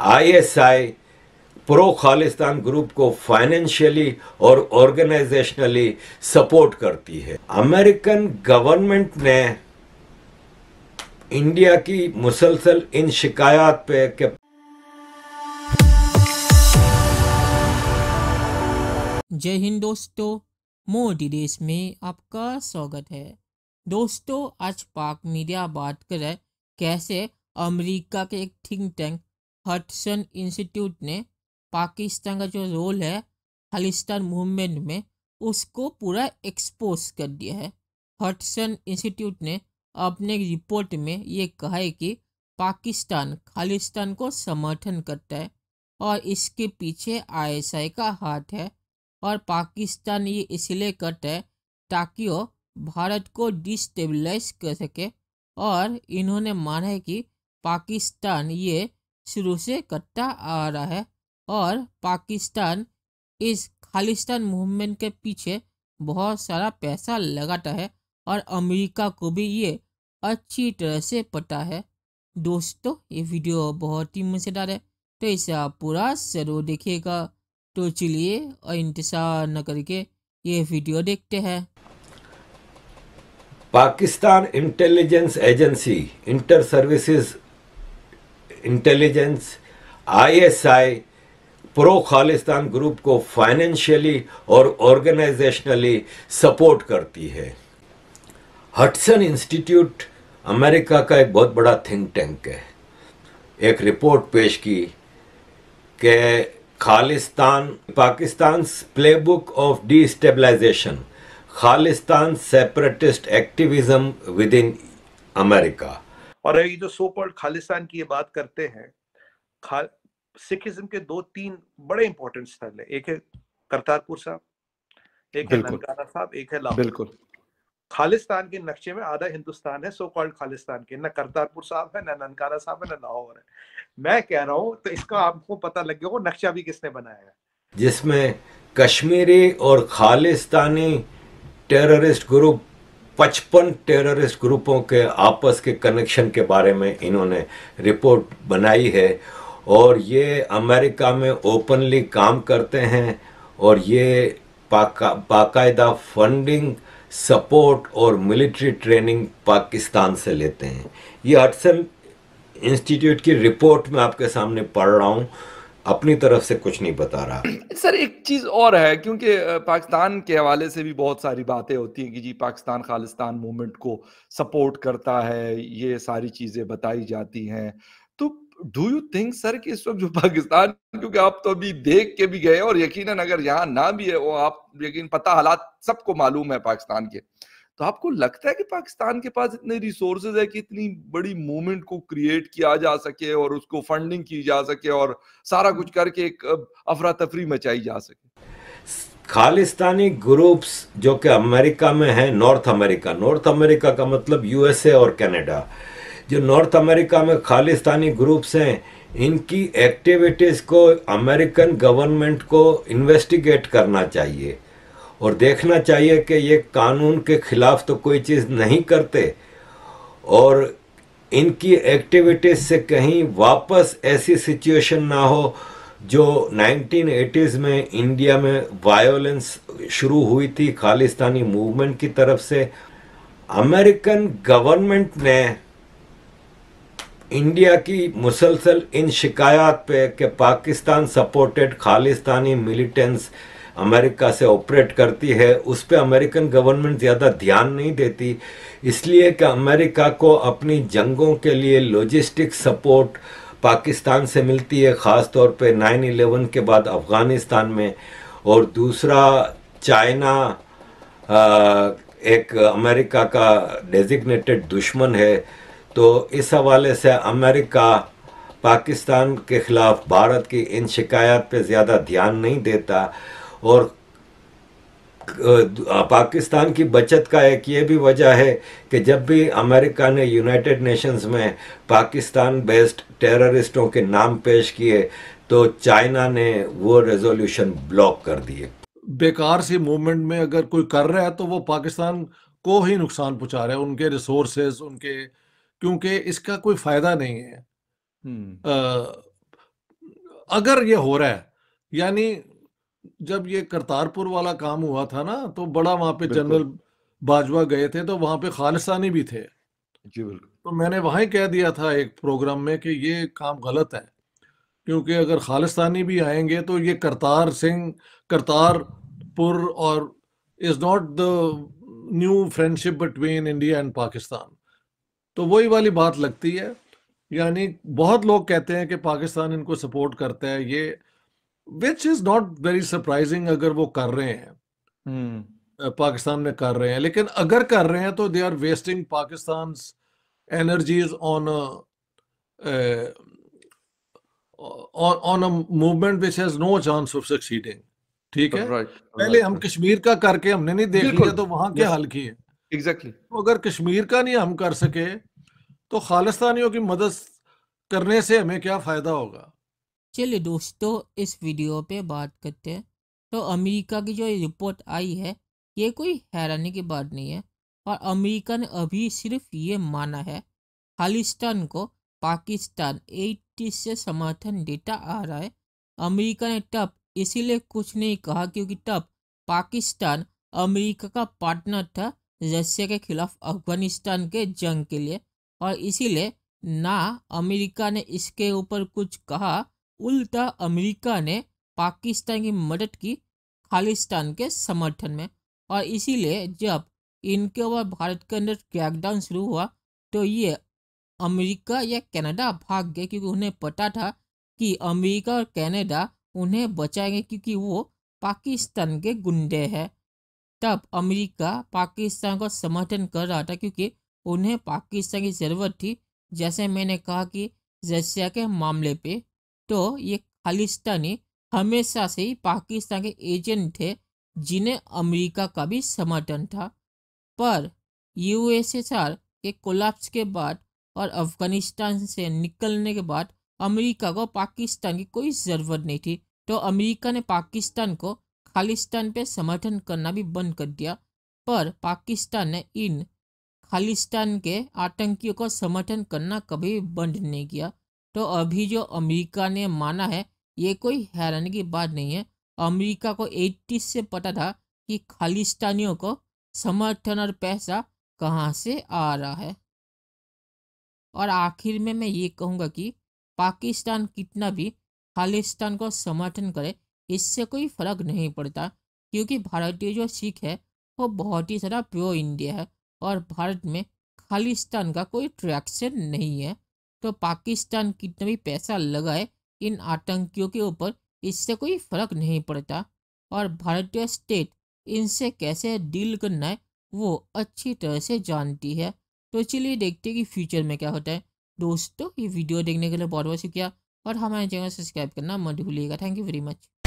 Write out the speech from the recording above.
ISI pro Khalistan group को financially और organisationally support करती है अमेरिकन गवर्नमेंट ने इंडिया की मुसलसल इन शिकायत पे के जय हिंद दोस्तों मोदी देश में आपका स्वागत है दोस्तों आज पाक मीडिया बात करे कैसे अमेरिका के एक थिंक टैंक हटसन इंस्टीट्यूट ने पाकिस्तान का जो रोल है खालिस्तान मूवमेंट में उसको पूरा एक्सपोज कर दिया है हटसन इंस्टीट्यूट ने अपने रिपोर्ट में ये कहा है कि पाकिस्तान खालिस्तान को समर्थन करता है और इसके पीछे आईएसआई का हाथ है और पाकिस्तान ये इसलिए करता है ताकि वो भारत को डिस्टेबलाइज कर सके और इन्होंने माना है कि पाकिस्तान ये शुरू से करता आ रहा है और पाकिस्तान इस खालिस्तान मूवमेंट के पीछे बहुत सारा पैसा लगाता है और अमेरिका को भी ये अच्छी तरह से पता है दोस्तों ये वीडियो बहुत ही मज़ेदार है तो इसे आप पूरा ज़रूर देखिएगा तो चलिए और इंतज़ार न करके ये वीडियो देखते हैं Pakistan intelligence agency inter services intelligence ISI pro Khalistan group को फाइनेंशियली और ऑर्गेनाइजेशनली सपोर्ट करती है हटसन इंस्टीट्यूट अमेरिका का एक बहुत बड़ा थिंक टैंक है एक रिपोर्ट पेश की के Khalistan Pakistan playbook of destabilisation Khalistan separatist activism within America और ये जो सो कॉल्ड खालिस्तान की ये बात करते हैं सिखिज्म के दो तीन बड़े इंपॉर्टेंट स्थल है एक है करतारपुर साहब एक है ननकाना साहब एक है लाहौर बिल्कुल खालिस्तान के नक्शे में आधा हिंदुस्तान है सो कॉल्ड खालिस्तान के न करतारपुर साहब है ना ननकाना साहब है ना लाहौर है मैं कह रहा हूँ तो इसका आपको पता लग गया होगा नक्शा भी किसने बनाया है जिसमें कश्मीरी और खालिस्तानी टेररिस्ट ग्रुप पचपन टेररिस्ट ग्रुपों के आपस के कनेक्शन के बारे में इन्होंने रिपोर्ट बनाई है और ये अमेरिका में ओपनली काम करते हैं और ये बाकायदा फंडिंग सपोर्ट और मिलिट्री ट्रेनिंग पाकिस्तान से लेते हैं ये हटसन इंस्टीट्यूट की रिपोर्ट में आपके सामने पढ़ रहा हूँ अपनी तरफ से कुछ नहीं बता रहा सर एक चीज और है क्योंकि पाकिस्तान के हवाले से भी बहुत सारी बातें होती हैं कि जी पाकिस्तान खालिस्तान मूवमेंट को सपोर्ट करता है ये सारी चीजें बताई जाती हैं तो डू यू थिंक सर कि इस वक्त जो पाकिस्तान क्योंकि आप तो अभी देख के भी गए और यकीनन अगर यहाँ ना भी है वो आप यकीन पता हालात सबको मालूम है पाकिस्तान के तो आपको लगता है कि पाकिस्तान के पास इतने रिसोर्सेज है कि इतनी बड़ी मूवमेंट को क्रिएट किया जा सके और उसको फंडिंग की जा सके और सारा कुछ करके एक अफरा तफरी मचाई जा सके खालिस्तानी ग्रुप्स जो कि अमेरिका में है नॉर्थ अमेरिका नॉर्थ अमेरिका का मतलब यूएसए और कनाडा जो नॉर्थ अमेरिका में खालिस्तानी ग्रुप्स हैं इनकी एक्टिविटीज़ को अमेरिकन गवर्नमेंट को इन्वेस्टिगेट करना चाहिए और देखना चाहिए कि ये कानून के खिलाफ तो कोई चीज़ नहीं करते और इनकी एक्टिविटीज़ से कहीं वापस ऐसी सिचुएशन ना हो जो 1980s में इंडिया में वायोलेंस शुरू हुई थी खालिस्तानी मूवमेंट की तरफ से अमेरिकन गवर्नमेंट ने इंडिया की मुसलसल इन शिकायत पे कि Pakistan supported Khalistani militants America से ऑपरेट करती है उस पर अमेरिकन गवर्नमेंट ज़्यादा ध्यान नहीं देती इसलिए कि अमेरिका को अपनी जंगों के लिए लॉजिस्टिक सपोर्ट पाकिस्तान से मिलती है ख़ास तौर पे 9/11 के बाद अफ़गानिस्तान में और दूसरा चाइना एक अमेरिका का डेजिग्नेटेड दुश्मन है तो इस हवाले से अमेरिका पाकिस्तान के ख़िलाफ़ भारत की इन शिकायत पे ज़्यादा ध्यान नहीं देता और पाकिस्तान की बचत का एक ये भी वजह है कि जब भी अमेरिका ने यूनाइटेड नेशंस में पाकिस्तान बेस्ड टेररिस्टों के नाम पेश किए तो चाइना ने वो रेजोल्यूशन ब्लॉक कर दिए बेकार सी मूवमेंट में अगर कोई कर रहा है तो वो पाकिस्तान को ही नुकसान पहुंचा रहा है उनके रिसोर्सेज उनके क्योंकि इसका कोई फायदा नहीं है आ, हम्म। अगर ये हो रहा है यानी जब ये करतारपुर वाला काम हुआ था ना तो बड़ा वहां पे जनरल बाजवा गए थे तो वहां पे खालिस्तानी भी थे जी बिल्कुल तो मैंने वहां कह दिया था एक प्रोग्राम में कि ये काम गलत है क्योंकि अगर खालिस्तानी भी आएंगे तो ये करतार सिंह करतारपुर और is not the new friendship between India and Pakistan तो वही वाली बात लगती है यानी बहुत लोग कहते हैं कि पाकिस्तान इनको सपोर्ट करता है ये which is not very surprising अगर वो कर रहे हैं hmm. पाकिस्तान में कर रहे हैं लेकिन अगर कर रहे हैं तो they are wasting Pakistan energies on on a movement which has no chance of succeeding ठीक है right, पहले right, हम कश्मीर का करके हमने नहीं देख लिया तो वहां क्या हल किए एग्जैक्टली तो अगर कश्मीर का नहीं हम कर सके तो खालिस्तानियों की मदद करने से हमें क्या फायदा होगा चलिए दोस्तों इस वीडियो पे बात करते हैं तो अमेरिका की जो रिपोर्ट आई है ये कोई हैरानी की बात नहीं है और अमेरिका ने अभी सिर्फ ये माना है खालिस्तान को पाकिस्तान एट्टी से समर्थन देता आ रहा है अमेरिका ने तब इसीलिए कुछ नहीं कहा क्योंकि तब पाकिस्तान अमेरिका का पार्टनर था रशिया के खिलाफ अफगानिस्तान के जंग के लिए और इसीलिए ना अमेरिका ने इसके ऊपर कुछ कहा उल्टा अमेरिका ने पाकिस्तान की मदद की खालिस्तान के समर्थन में और इसीलिए जब इनके और भारत के अंदर क्रैकडाउन शुरू हुआ तो ये अमेरिका या कनाडा भाग गए क्योंकि उन्हें पता था कि अमेरिका और कनाडा उन्हें बचाएंगे क्योंकि वो पाकिस्तान के गुंडे हैं तब अमेरिका पाकिस्तान का समर्थन कर रहा था क्योंकि उन्हें पाकिस्तान की ज़रूरत थी जैसे मैंने कहा कि रशिया के मामले पे तो ये खालिस्तानी हमेशा से ही पाकिस्तान के एजेंट थे जिन्हें अमेरिका का भी समर्थन था पर यूएसएसआर के कोलाप्स के बाद और अफगानिस्तान से निकलने के बाद अमेरिका को पाकिस्तान की कोई ज़रूरत नहीं थी तो अमेरिका ने पाकिस्तान को खालिस्तान पे समर्थन करना भी बंद कर दिया पर पाकिस्तान ने इन खालिस्तान के आतंकियों का समर्थन करना कभी बंद नहीं किया तो अभी जो अमेरिका ने माना है ये कोई हैरानी की बात नहीं है अमेरिका को एट्टीस से पता था कि खालिस्तानियों को समर्थन और पैसा कहाँ से आ रहा है और आखिर में मैं ये कहूँगा कि पाकिस्तान कितना भी खालिस्तान को समर्थन करे इससे कोई फर्क नहीं पड़ता क्योंकि भारतीय जो सिख है वो बहुत ही सारा प्रो इंडिया है और भारत में खालिस्तान का कोई ट्रैक्शन नहीं है तो पाकिस्तान कितना भी पैसा लगाए इन आतंकियों के ऊपर इससे कोई फर्क नहीं पड़ता और भारतीय स्टेट इनसे कैसे डील करना है वो अच्छी तरह से जानती है तो चलिए देखते हैं कि फ्यूचर में क्या होता है दोस्तों ये वीडियो देखने के लिए बहुत बहुत शुक्रिया और हमारे चैनल सब्सक्राइब करना मत भूलिएगा थैंक यू वेरी मच